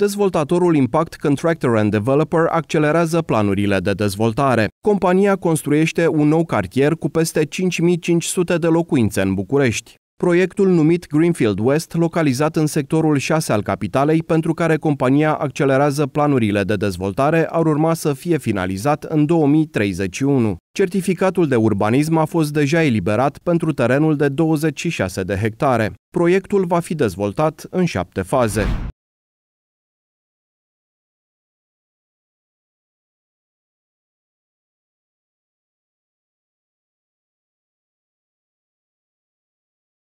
dezvoltatorul Impact Contractor and Developer accelerează planurile de dezvoltare. Compania construiește un nou cartier cu peste 5500 de locuințe în București. Proiectul numit Greenfield West, localizat în sectorul 6 al capitalei, pentru care compania accelerează planurile de dezvoltare, ar urma să fie finalizat în 2031. Certificatul de urbanism a fost deja eliberat pentru terenul de 26 de hectare. Proiectul va fi dezvoltat în șapte faze.